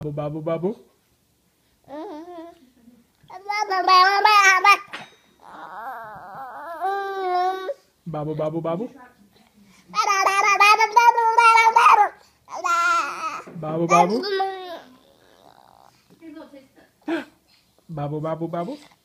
Babu, babu, babu. Babu, babu, babu. Babu, babu. Babu, babu, babu.